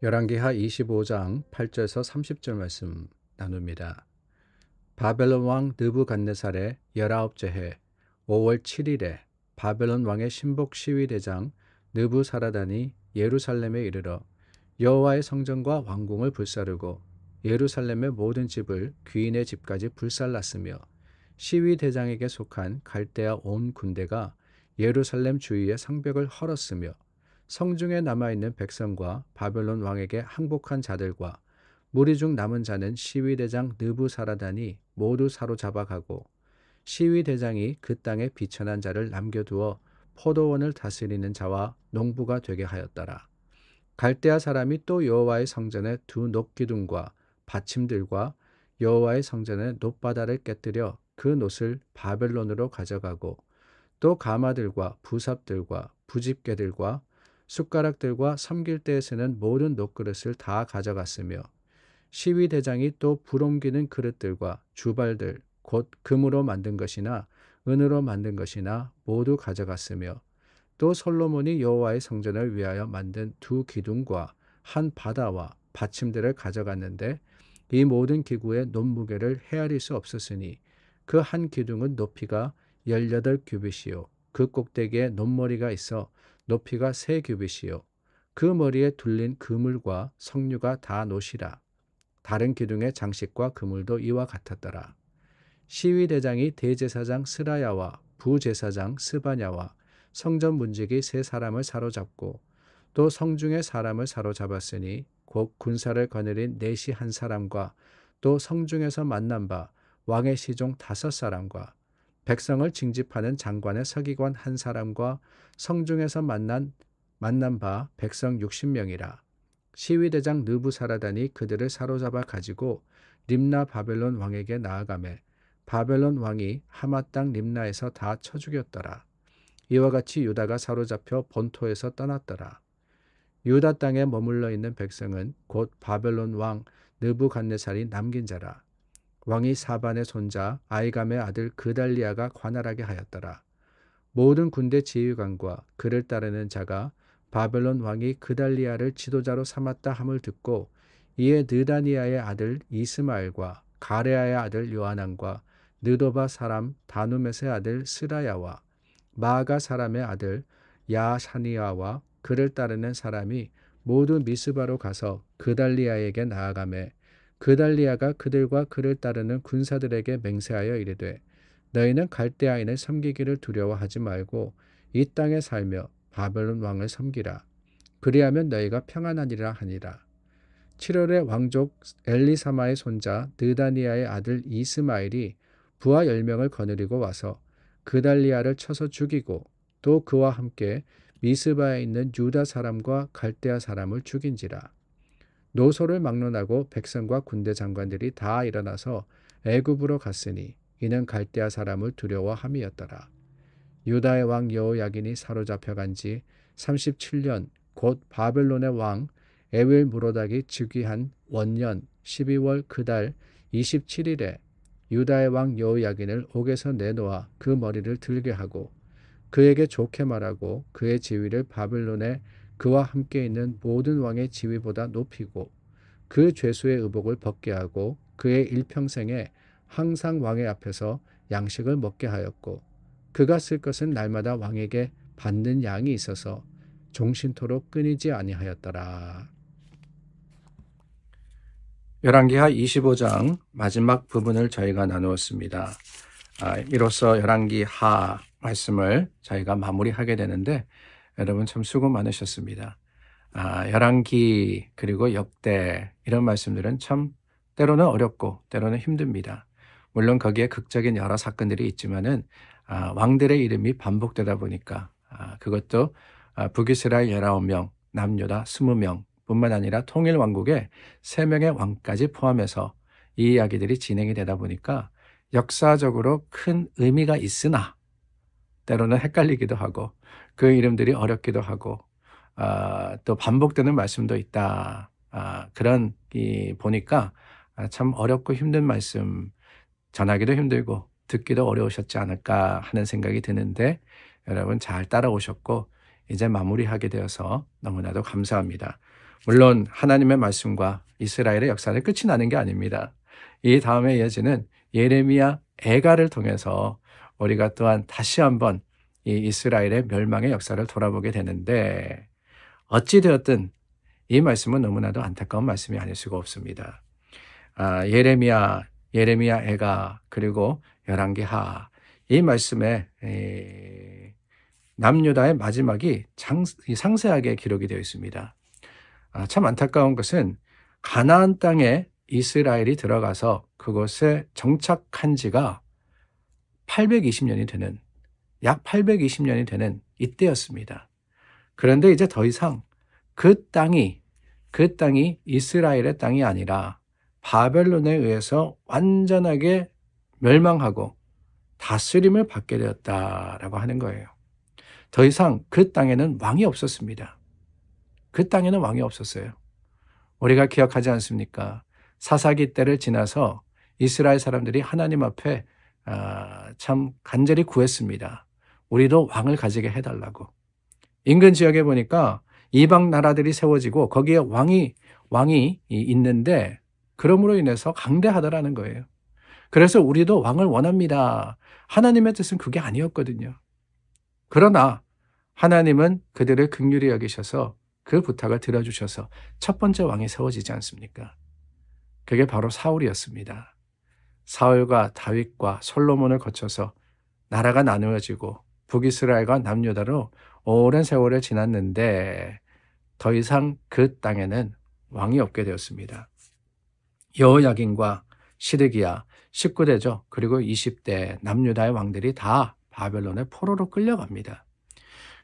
열왕기하 25장 8절에서 30절 말씀 나눕니다. 바벨론 왕 느부갓네살의 열아째해 5월 7일에 바벨론 왕의 신복 시위 대장 느부사라단이 예루살렘에 이르러 여호와의 성전과 왕궁을 불사르고 예루살렘의 모든 집을 귀인의 집까지 불살랐으며 시위 대장에게 속한 갈대아 온 군대가 예루살렘 주위의 상벽을 헐었으며 성중에 남아있는 백성과 바벨론 왕에게 항복한 자들과 무리 중 남은 자는 시위대장 느부사라단이 모두 사로잡아가고 시위대장이 그 땅에 비천한 자를 남겨두어 포도원을 다스리는 자와 농부가 되게 하였더라. 갈대아 사람이 또 여호와의 성전에 두 녹기둥과 받침들과 여호와의 성전의 놋바다를 깨뜨려 그옷을 바벨론으로 가져가고 또 가마들과 부삽들과 부집개들과 숟가락들과 섬길 때에 서는 모든 녹그릇을 다 가져갔으며 시위대장이 또 불옮기는 그릇들과 주발들 곧 금으로 만든 것이나 은으로 만든 것이나 모두 가져갔으며 또 솔로몬이 여호와의 성전을 위하여 만든 두 기둥과 한 바다와 받침대를 가져갔는데 이 모든 기구의 논무게를 헤아릴 수 없었으니 그 한 기둥은 높이가 18규빗이요 그 꼭대기에 논머리가 있어 높이가 세 규빗이요 그 머리에 둘린 그물과 석류가 다 노시라 다른 기둥의 장식과 그물도 이와 같았더라 시위 대장이 대제사장 스라야와 부제사장 스바냐와 성전 문직이세 사람을 사로잡고 또 성중의 사람을 사로잡았으니 곧 군사를 거느린 내시 한 사람과 또 성중에서 만난 바 왕의 시종 다섯 사람과 백성을 징집하는 장관의 서기관 한 사람과 성중에서 만난 만난 바 백성 60명이라 시위대장 느부사라단이 그들을 사로잡아 가지고 림나 바벨론 왕에게 나아가매 바벨론 왕이 하마 땅 림나에서 다쳐 죽였더라. 이와 같이 유다가 사로잡혀 본토에서 떠났더라. 유다 땅에 머물러 있는 백성은 곧 바벨론 왕 느부갓네살이 남긴 자라. 왕이 사반의 손자 아이감의 아들 그달리아가 관할하게 하였더라. 모든 군대 지휘관과 그를 따르는 자가 바벨론 왕이 그달리아를 지도자로 삼았다 함을 듣고 이에 느다니아의 아들 이스마엘과 가레아의 아들 요한안과 느도바 사람 다누멧의 아들 스라야와 마가 아 사람의 아들 야사니아와 그를 따르는 사람이 모두 미스바로 가서 그달리아에게 나아가매 그달리아가 그들과 그를 따르는 군사들에게 맹세하여 이르되 너희는 갈대아인을 섬기기를 두려워하지 말고 이 땅에 살며 바벨론 왕을 섬기라 그리하면 너희가 평안하니라 하니라 7월에 왕족 엘리사마의 손자 느다니아의 아들 이스마일이 부하 10명을 거느리고 와서 그달리아를 쳐서 죽이고 또 그와 함께 미스바에 있는 유다 사람과 갈대아 사람을 죽인지라 노소를 막론하고 백성과 군대 장관들이 다 일어나서 애굽으로 갔으니 이는 갈대아 사람을 두려워함이었더라. 유다의 왕 여호야긴이 사로잡혀간 지 37년 곧 바벨론의 왕 에윌 무로닥이 즉위한 원년 12월 그달 27일에 유다의 왕 여호야긴을 옥에서 내놓아 그 머리를 들게 하고 그에게 좋게 말하고 그의 지위를 바벨론의 그와 함께 있는 모든 왕의 지위보다 높이고 그 죄수의 의복을 벗게 하고 그의 일평생에 항상 왕의 앞에서 양식을 먹게 하였고 그가 쓸 것은 날마다 왕에게 받는 양이 있어서 종신토록 끊이지 아니하였더라. 열왕기하 25장 마지막 부분을 저희가 나누었습니다. 아, 이로써 열왕기하 말씀을 저희가 마무리하게 되는데 여러분 참 수고 많으셨습니다. 아, 열왕기 그리고 역대 이런 말씀들은 참 때로는 어렵고 때로는 힘듭니다. 물론 거기에 극적인 여러 사건들이 있지만은 아, 왕들의 이름이 반복되다 보니까 아, 그것도 아, 북이스라엘 19명, 남유다 20명 뿐만 아니라 통일 왕국에 3명의 왕까지 포함해서 이 이야기들이 진행이 되다 보니까 역사적으로 큰 의미가 있으나 때로는 헷갈리기도 하고 그 이름들이 어렵기도 하고 아, 또 반복되는 말씀도 있다. 아, 그런 이 보니까 아, 참 어렵고 힘든 말씀 전하기도 힘들고 듣기도 어려우셨지 않을까 하는 생각이 드는데 여러분 잘 따라오셨고 이제 마무리하게 되어서 너무나도 감사합니다. 물론 하나님의 말씀과 이스라엘의 역사는 끝이 나는 게 아닙니다. 이 다음에 이어지는 예레미야 애가를 통해서 우리가 또한 다시 한번 이 이스라엘의 멸망의 역사를 돌아보게 되는데 어찌되었든 이 말씀은 너무나도 안타까운 말씀이 아닐 수가 없습니다. 아, 예레미야, 예레미야 애가 그리고 열왕기하 이 말씀에 이 남유다의 마지막이 장, 상세하게 기록이 되어 있습니다. 아, 참 안타까운 것은 가나안 땅에 이스라엘이 들어가서 그곳에 정착한 지가 820년이 되는 약 820년이 되는 이때였습니다. 그런데 이제 더 이상 그 땅이 그 땅이 이스라엘의 땅이 아니라 바벨론에 의해서 완전하게 멸망하고 다스림을 받게 되었다라고 하는 거예요. 더 이상 그 땅에는 왕이 없었습니다. 그 땅에는 왕이 없었어요. 우리가 기억하지 않습니까? 사사기 때를 지나서 이스라엘 사람들이 하나님 앞에 아, 참 간절히 구했습니다. 우리도 왕을 가지게 해달라고. 인근 지역에 보니까 이방 나라들이 세워지고 거기에 왕이 왕이 있는데 그러므로 인해서 강대하다라는 거예요. 그래서 우리도 왕을 원합니다. 하나님의 뜻은 그게 아니었거든요. 그러나 하나님은 그들을 극률히 여기셔서 그 부탁을 들어주셔서 첫 번째 왕이 세워지지 않습니까? 그게 바로 사울이었습니다. 사울과 다윗과 솔로몬을 거쳐서 나라가 나누어지고 북이스라엘과 남유다로 오랜 세월이 지났는데 더 이상 그 땅에는 왕이 없게 되었습니다. 여호야긴과 시드기야 19대죠. 그리고 20대 남유다의 왕들이 다 바벨론의 포로로 끌려갑니다.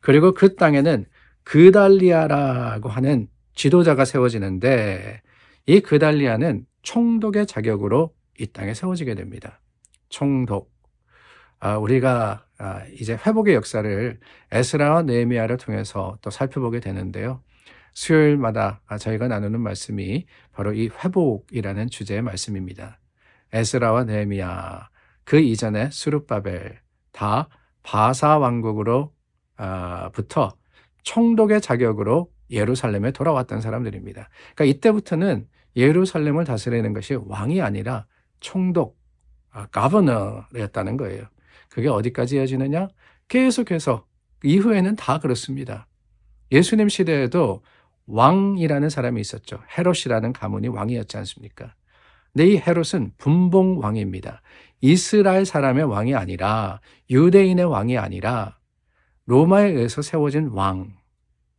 그리고 그 땅에는 그달리아라고 하는 지도자가 세워지는데 이 그달리아는 총독의 자격으로 이 땅에 세워지게 됩니다. 총독. 아, 우리가 아, 이제 회복의 역사를 에스라와 네헤미야를 통해서 또 살펴보게 되는데요. 수요일마다 아, 저희가 나누는 말씀이 바로 이 회복이라는 주제의 말씀입니다. 에스라와 네헤미야 그 이전에 수르바벨 다 바사 왕국으로 아, 부터 총독의 자격으로 예루살렘에 돌아왔던 사람들입니다. 그러니까 이때부터는 예루살렘을 다스리는 것이 왕이 아니라 총독, 가버너였다는 거예요. 그게 어디까지 이어지느냐? 계속해서 이후에는 다 그렇습니다. 예수님 시대에도 왕이라는 사람이 있었죠. 헤롯이라는 가문이 왕이었지 않습니까? 근데 이 헤롯은 분봉 왕입니다. 이스라엘 사람의 왕이 아니라 유대인의 왕이 아니라 로마에 의해서 세워진 왕.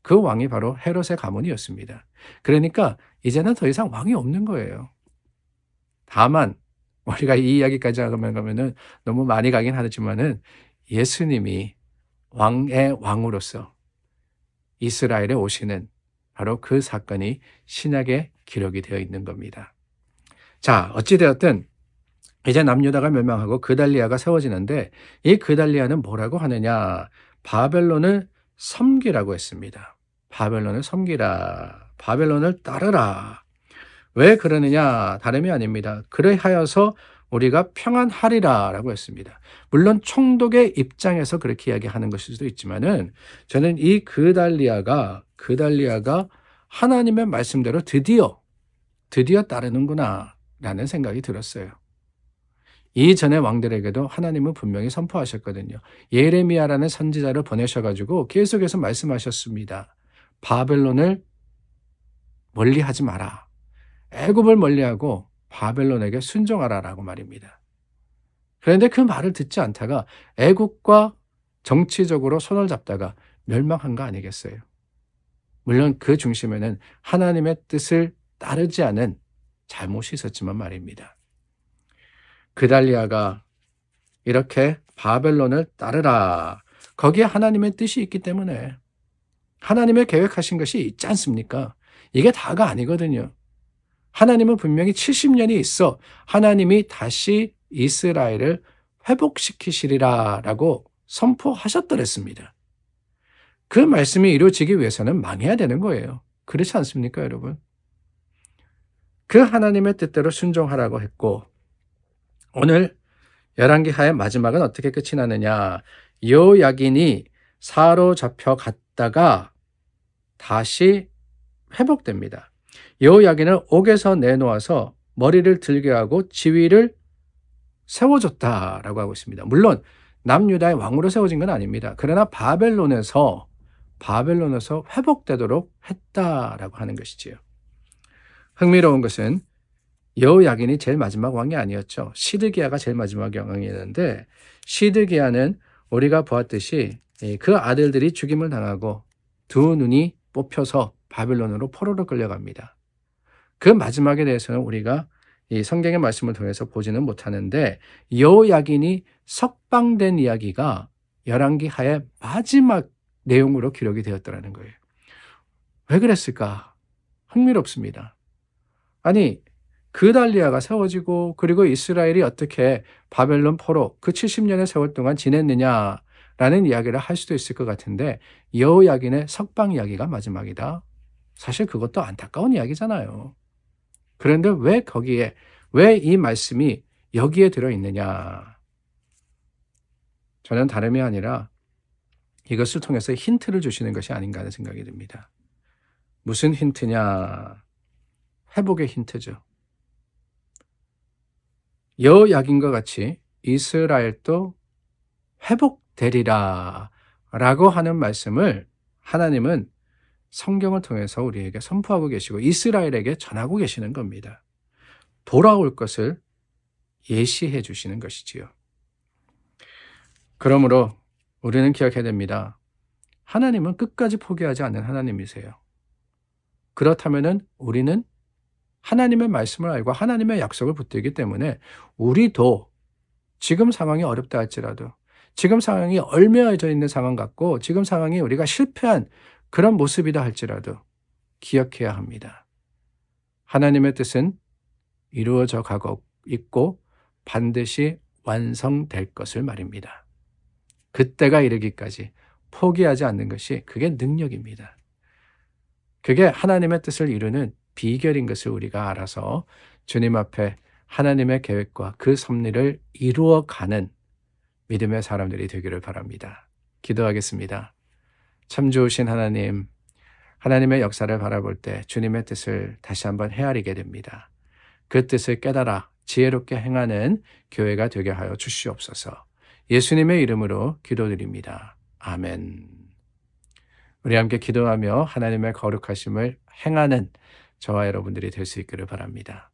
그 왕이 바로 헤롯의 가문이었습니다. 그러니까 이제는 더 이상 왕이 없는 거예요. 다만 우리가 이 이야기까지 하면 가면은 너무 많이 가긴 하지만은 예수님이 왕의 왕으로서 이스라엘에 오시는 바로 그 사건이 신약에 기록이 되어 있는 겁니다. 자, 어찌되었든 이제 남유다가 멸망하고 그달리아가 세워지는데 이 그달리아는 뭐라고 하느냐? 바벨론을 섬기라고 했습니다. 바벨론을 섬기라. 바벨론을 따르라. 왜 그러느냐? 다름이 아닙니다. 그래하여서 우리가 평안하리라라고 했습니다. 물론 총독의 입장에서 그렇게 이야기하는 것일 수도 있지만은 저는 이 그달리아가 그달리아가 하나님의 말씀대로 드디어 드디어 따르는구나라는 생각이 들었어요. 이전에 왕들에게도 하나님은 분명히 선포하셨거든요. 예레미야라는 선지자를 보내셔가지고 계속해서 말씀하셨습니다. 바벨론을 멀리하지 마라. 애굽을 멀리하고 바벨론에게 순종하라라고 말입니다. 그런데 그 말을 듣지 않다가 애굽과 정치적으로 손을 잡다가 멸망한 거 아니겠어요? 물론 그 중심에는 하나님의 뜻을 따르지 않은 잘못이 있었지만 말입니다. 그달리아가 이렇게 바벨론을 따르라. 거기에 하나님의 뜻이 있기 때문에 하나님의 계획하신 것이 있지 않습니까? 이게 다가 아니거든요. 하나님은 분명히 70년이 있어 하나님이 다시 이스라엘을 회복시키시리라 라고 선포하셨더랬습니다. 그 말씀이 이루어지기 위해서는 망해야 되는 거예요. 그렇지 않습니까, 여러분? 그 하나님의 뜻대로 순종하라고 했고, 오늘 1 1기하의 마지막은 어떻게 끝이 나느냐? 요약인이 사로 잡혀 갔다가 다시 회복됩니다. 여호야긴을 옥에서 내놓아서 머리를 들게 하고 지위를 세워줬다라고 하고 있습니다. 물론 남유다의 왕으로 세워진 건 아닙니다. 그러나 바벨론에서 바벨론에서 회복되도록 했다라고 하는 것이지요. 흥미로운 것은 여호야긴이 제일 마지막 왕이 아니었죠. 시드기야가 제일 마지막 왕이었는데 시드기야는 우리가 보았듯이 그 아들들이 죽임을 당하고 두 눈이 뽑혀서 바빌론으로 포로로 끌려갑니다. 그 마지막에 대해서는 우리가 이 성경의 말씀을 통해서 보지는 못하는데 여호야긴이 석방된 이야기가 열왕기하의 마지막 내용으로 기록이 되었다라는 거예요. 왜 그랬을까? 흥미롭습니다. 아니 그달리아가 세워지고 그리고 이스라엘이 어떻게 바벨론 포로 그 70년의 세월 동안 지냈느냐라는 이야기를 할 수도 있을 것 같은데 여호야긴의 석방 이야기가 마지막이다. 사실 그것도 안타까운 이야기잖아요. 그런데 왜 거기에, 왜 이 말씀이 여기에 들어있느냐? 저는 다름이 아니라 이것을 통해서 힌트를 주시는 것이 아닌가 하는 생각이 듭니다. 무슨 힌트냐? 회복의 힌트죠. 여약인과 같이 이스라엘도 회복되리라 라고 하는 말씀을 하나님은 성경을 통해서 우리에게 선포하고 계시고 이스라엘에게 전하고 계시는 겁니다. 돌아올 것을 예시해 주시는 것이지요. 그러므로 우리는 기억해야 됩니다. 하나님은 끝까지 포기하지 않는 하나님이세요. 그렇다면 우리는 하나님의 말씀을 알고 하나님의 약속을 붙들기 때문에 우리도 지금 상황이 어렵다 할지라도 지금 상황이 얼매어져 있는 상황 같고 지금 상황이 우리가 실패한 그런 모습이다 할지라도 기억해야 합니다. 하나님의 뜻은 이루어져 가고 있고 반드시 완성될 것을 말입니다. 그때가 이르기까지 포기하지 않는 것이 그게 능력입니다. 그게 하나님의 뜻을 이루는 비결인 것을 우리가 알아서 주님 앞에 하나님의 계획과 그 섭리를 이루어가는 믿음의 사람들이 되기를 바랍니다. 기도하겠습니다. 참 좋으신 하나님, 하나님의 역사를 바라볼 때 주님의 뜻을 다시 한번 헤아리게 됩니다. 그 뜻을 깨달아 지혜롭게 행하는 교회가 되게 하여 주시옵소서. 예수님의 이름으로 기도드립니다. 아멘. 우리 함께 기도하며 하나님의 거룩하심을 행하는 저와 여러분들이 될 수 있기를 바랍니다.